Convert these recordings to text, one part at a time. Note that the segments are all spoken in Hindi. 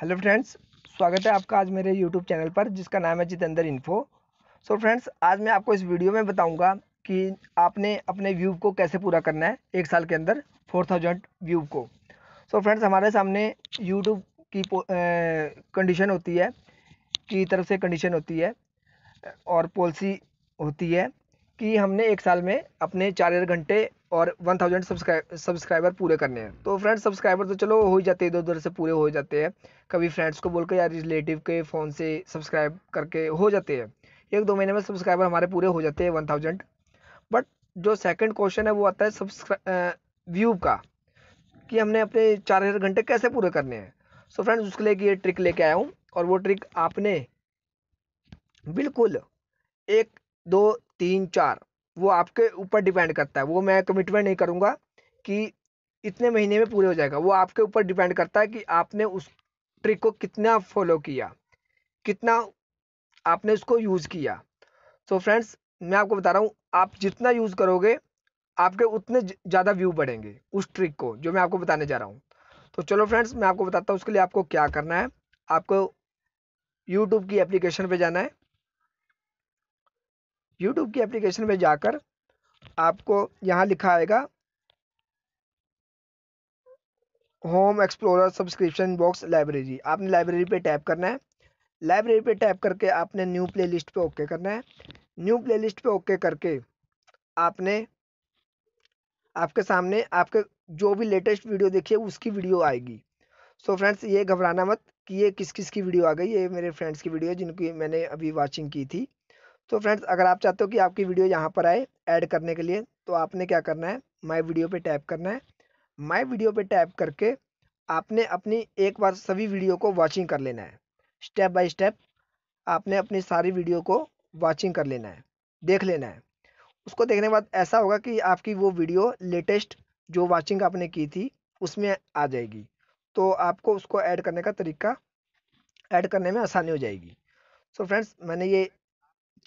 हेलो फ्रेंड्स स्वागत है आपका आज मेरे यूट्यूब चैनल पर जिसका नाम है जितेंद्र इन्फो सो फ्रेंड्स आज मैं आपको इस वीडियो में बताऊंगा कि आपने अपने व्यू को कैसे पूरा करना है एक साल के अंदर फोर थाउजेंड व्यू को सो so फ्रेंड्स हमारे सामने यूट्यूब की कंडीशन होती है की तरफ से कंडीशन होती है और पॉलिसी होती है कि हमने एक साल में अपने चार घंटे और 1000 सब्सक्राइब सब्सक्राइबर पूरे करने हैं तो फ्रेंड्स सब्सक्राइबर तो चलो हो ही जाते हैं इधर उधर से पूरे हो जाते हैं कभी फ्रेंड्स को बोलकर या रिलेटिव के फ़ोन से सब्सक्राइब करके हो जाते हैं एक दो महीने में सब्सक्राइबर हमारे पूरे हो जाते हैं वन थाउजेंड बट जो सेकेंड क्वेश्चन है वो आता है सब्सक्राइब व्यू का कि हमने अपने चार हज़ार घंटे कैसे पूरे करने हैं सो so फ्रेंड्स उसके लिए कि ये ट्रिक लेके आया हूँ और वो ट्रिक आपने बिल्कुल एक दो तीन चार वो आपके ऊपर डिपेंड करता है वो मैं कमिटमेंट नहीं करूँगा कि इतने महीने में पूरे हो जाएगा वो आपके ऊपर डिपेंड करता है कि आपने उस ट्रिक को कितना फॉलो किया कितना आपने उसको यूज़ किया तो so फ्रेंड्स मैं आपको बता रहा हूँ आप जितना यूज़ करोगे आपके उतने ज़्यादा व्यू बढ़ेंगे उस ट्रिक को जो मैं आपको बताने जा रहा हूँ तो चलो फ्रेंड्स मैं आपको बताता हूँ उसके लिए आपको क्या करना है आपको यूट्यूब की एप्लीकेशन पर जाना है यूट्यूब की एप्लीकेशन में जाकर आपको यहाँ लिखा आएगा home explorer subscription box library आपने लाइब्रेरी पे टैप करना है लाइब्रेरी पे टैप करके आपने न्यू प्लेलिस्ट पे ओके करना है न्यू प्लेलिस्ट पे ओके करके आपने आपके सामने आपके जो भी लेटेस्ट वीडियो देखिए उसकी वीडियो आएगी सो so फ्रेंड्स ये घबराना मत कि ये किस किस की वीडियो आ गई ये मेरे फ्रेंड्स की वीडियो है जिनकी मैंने अभी वॉचिंग की थी तो फ्रेंड्स अगर आप चाहते हो कि आपकी वीडियो यहाँ पर आए ऐड करने के लिए तो आपने क्या करना है माई वीडियो पे टैप करना है माई वीडियो पे टैप करके आपने अपनी एक बार सभी वीडियो को वॉचिंग कर लेना है स्टेप बाय स्टेप आपने अपनी सारी वीडियो को वॉचिंग कर लेना है देख लेना है उसको देखने के बाद ऐसा होगा कि आपकी वो वीडियो लेटेस्ट जो वॉचिंग आपने की थी उसमें आ जाएगी तो आपको उसको ऐड करने का तरीका ऐड करने में आसानी हो जाएगी सो so फ्रेंड्स मैंने ये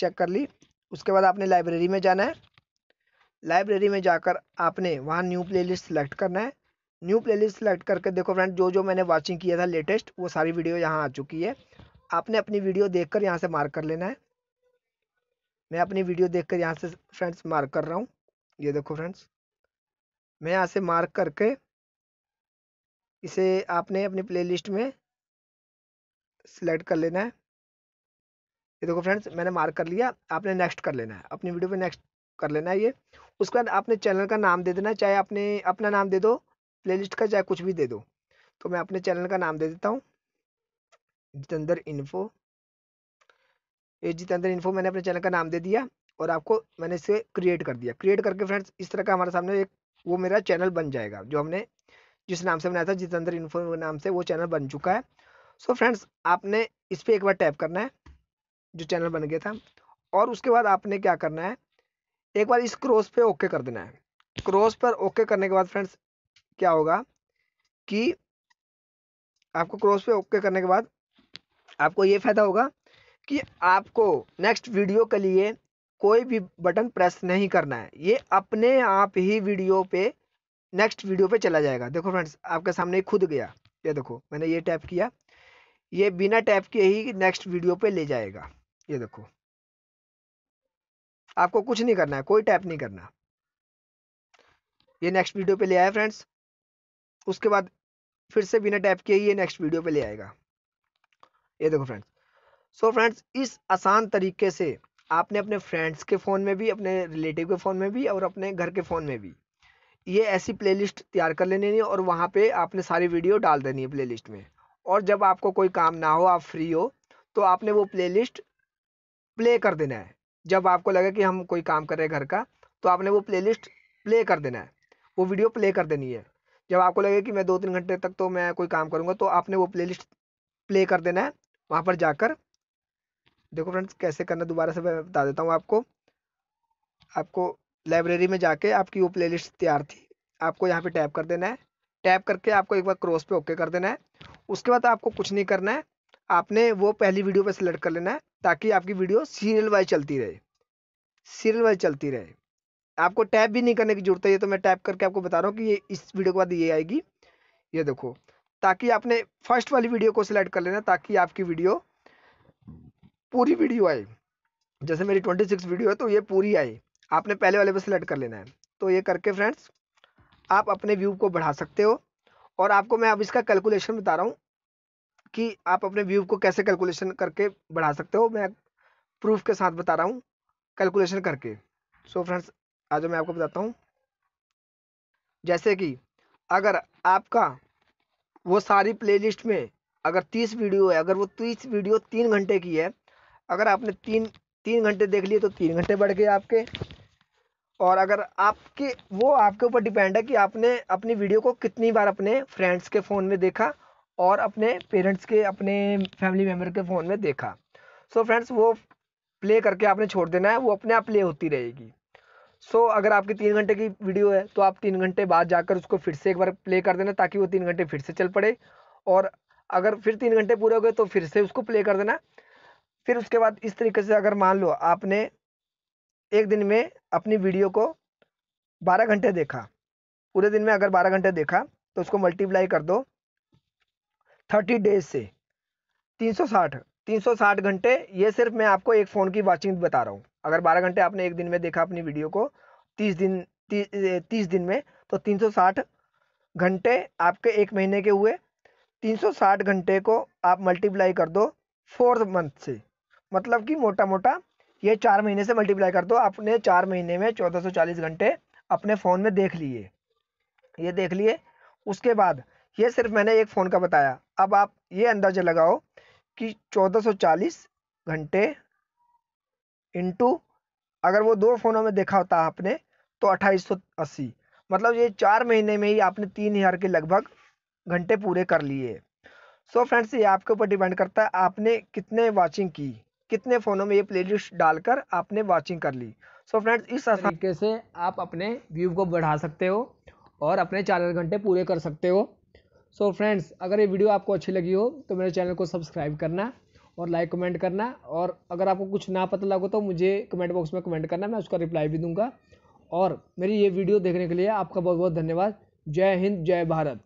चेक कर ली उसके बाद आपने लाइब्रेरी में जाना है लाइब्रेरी में जाकर आपने वहाँ न्यू प्लेलिस्ट सेलेक्ट करना है न्यू प्लेलिस्ट सेलेक्ट करके देखो फ्रेंड जो जो मैंने वाचिंग किया था लेटेस्ट वो सारी वीडियो यहाँ आ चुकी है आपने अपनी वीडियो देखकर यहाँ से मार्क कर लेना है मैं अपनी वीडियो देखकर यहाँ से फ्रेंड्स मार्क कर रहा हूँ ये देखो फ्रेंड्स मैं यहाँ से मार्क करके इसे आपने अपनी प्ले में सेलेक्ट कर लेना है ये देखो फ्रेंड्स मैंने मार्क कर लिया आपने नेक्स्ट कर लेना है अपनी वीडियो पे नेक्स्ट कर लेना है ये उसके बाद आपने चैनल का नाम दे देना चाहे आपने अपना नाम दे दो प्लेलिस्ट का चाहे कुछ भी दे दो तो मैं अपने चैनल का नाम दे देता हूँ जितेंद्र इन्फो ये जितेंद्र इन्फो मैंने अपने चैनल का नाम दे दिया और आपको मैंने इसे क्रिएट कर दिया क्रिएट करके फ्रेंड्स इस तरह का हमारे सामने एक वो मेरा चैनल बन जाएगा जो हमने जिस नाम से बनाया था जितेंद्र इन्फो नाम से वो चैनल बन चुका है सो so फ्रेंड्स आपने इस पर एक बार टैप करना है जो चैनल बन गया था और उसके बाद आपने क्या करना है एक बार इस क्रॉस पे ओके कर देना है क्रॉस पर ओके करने के बाद फ्रेंड्स क्या होगा कि आपको क्रॉस पे ओके करने के बाद आपको ये फ़ायदा होगा कि आपको नेक्स्ट वीडियो के लिए कोई भी बटन प्रेस नहीं करना है ये अपने आप ही वीडियो पे नेक्स्ट वीडियो पे चला जाएगा देखो फ्रेंड्स आपके सामने खुद गया ये देखो मैंने ये टैप किया ये बिना टैप के ही नेक्स्ट वीडियो पे ले जाएगा ये देखो आपको कुछ नहीं करना है कोई टैप नहीं करना ये नेक्स्ट वीडियो पे ले आया फ्रेंड्स उसके बाद फिर से बिना टैप किए ये नेक्स्ट वीडियो पे ले आएगा ये देखो फ्रेंड्स सो फ्रेंड्स इस आसान तरीके से आपने अपने फ्रेंड्स के फ़ोन में भी अपने रिलेटिव के फ़ोन में भी और अपने घर के फ़ोन में भी ये ऐसी प्लेलिस्ट तैयार कर लेनी है और वहाँ पे आपने सारी वीडियो डाल देनी है प्लेलिस्ट में और जब आपको कोई काम ना हो आप फ्री हो तो आपने वो प्लेलिस्ट प्ले कर देना है जब आपको लगे कि हम कोई काम कर रहे हैं घर का तो आपने वो प्लेलिस्ट प्ले कर देना है वो वीडियो प्ले कर देनी है जब आपको लगे कि मैं दो तीन घंटे तक तो मैं कोई काम करूँगा तो आपने वो प्ले प्ले कर देना है वहाँ पर जाकर देखो फ्रेंड्स कैसे करना दोबारा से मैं बता देता हूँ आपको आपको लाइब्रेरी में जाके आपकी वो प्लेलिस्ट तैयार थी आपको यहाँ पे टैप कर देना है टैप करके आपको एक बार क्रॉस पे ओके कर देना है उसके बाद आपको कुछ नहीं करना है आपने वो पहली वीडियो पे सेलेक्ट कर लेना है ताकि आपकी वीडियो सीरियल वाइज चलती रहे सीरियल वाइज चलती रहे आपको टैप भी नहीं करने की जरूरत है ये तो मैं टैप करके आपको बता रहा हूँ कि ये इस वीडियो के बाद ये आएगी ये देखो ताकि आपने फर्स्ट वाली वीडियो को सिलेक्ट कर लेना ताकि आपकी वीडियो पूरी वीडियो आए जैसे मेरी ट्वेंटी सिक्स वीडियो है तो ये पूरी आई आपने पहले वाले पर सिलेक्ट कर लेना है तो ये करके फ्रेंड्स आप अपने व्यू को बढ़ा सकते हो और आपको मैं अब इसका कैलकुलेशन बता रहा हूँ कि आप अपने व्यू को कैसे कैलकुलेशन करके बढ़ा सकते हो मैं प्रूफ के साथ बता रहा हूँ कैलकुलेशन करके सो so फ्रेंड्स आज मैं आपको बताता हूँ जैसे कि अगर आपका वो सारी प्लेलिस्ट में अगर तीस वीडियो है अगर वो तीस वीडियो तीन घंटे की है अगर आपने तीन तीन घंटे देख लिए तो तीन घंटे बढ़ गए आपके और अगर आपके वो आपके ऊपर डिपेंड है कि आपने अपनी वीडियो को कितनी बार अपने फ्रेंड्स के फ़ोन में देखा और अपने पेरेंट्स के अपने फैमिली मेम्बर के फ़ोन में देखा सो so फ्रेंड्स वो प्ले करके आपने छोड़ देना है वो अपने आप प्ले होती रहेगी सो so, अगर आपकी तीन घंटे की वीडियो है तो आप तीन घंटे बाद जाकर उसको फिर से एक बार प्ले कर देना ताकि वो तीन घंटे फिर से चल पड़े और अगर फिर तीन घंटे पूरे हो गए तो फिर से उसको प्ले कर देना फिर उसके बाद इस तरीके से अगर मान लो आपने एक दिन में अपनी वीडियो को बारह घंटे देखा पूरे दिन में अगर बारह घंटे देखा तो उसको मल्टीप्लाई कर दो थर्टी डेज से तीन सौ साठ तीन सौ साठ घंटे ये सिर्फ मैं आपको एक फ़ोन की वॉचिंग बता रहा हूँ अगर बारह घंटे आपने एक दिन में देखा अपनी वीडियो को तीस दिन ती, तीस दिन में तो तीन सौ साठ घंटे आपके एक महीने के हुए तीन सौ साठ घंटे को आप मल्टीप्लाई कर दो फोर्थ मंथ से मतलब कि मोटा मोटा ये चार महीने से मल्टीप्लाई कर दो आपने चार महीने में चौदह सौ चालीस घंटे अपने फ़ोन में देख लिए ये देख लिए उसके बाद ये सिर्फ मैंने एक फ़ोन का बताया अब आप ये अंदाज़ा लगाओ कि 1440 घंटे इंटू अगर वो दो फ़ोनों में देखा होता आपने तो 2880 मतलब ये चार महीने में ही आपने तीन हज़ार के लगभग घंटे पूरे कर लिए सो फ्रेंड्स ये आपके ऊपर डिपेंड करता है आपने कितने वॉचिंग की कितने फ़ोनों में ये प्लेलिस्ट डालकर आपने वॉचिंग कर ली सो so फ्रेंड्स इस तरीके से आप अपने व्यू को बढ़ा सकते हो और अपने चार घंटे पूरे कर सकते हो सो so फ्रेंड्स अगर ये वीडियो आपको अच्छी लगी हो तो मेरे चैनल को सब्सक्राइब करना और लाइक कमेंट करना और अगर आपको कुछ ना पता लगे तो मुझे कमेंट बॉक्स में कमेंट करना मैं उसका रिप्लाई भी दूंगा और मेरी ये वीडियो देखने के लिए आपका बहुत बहुत धन्यवाद जय हिंद जय भारत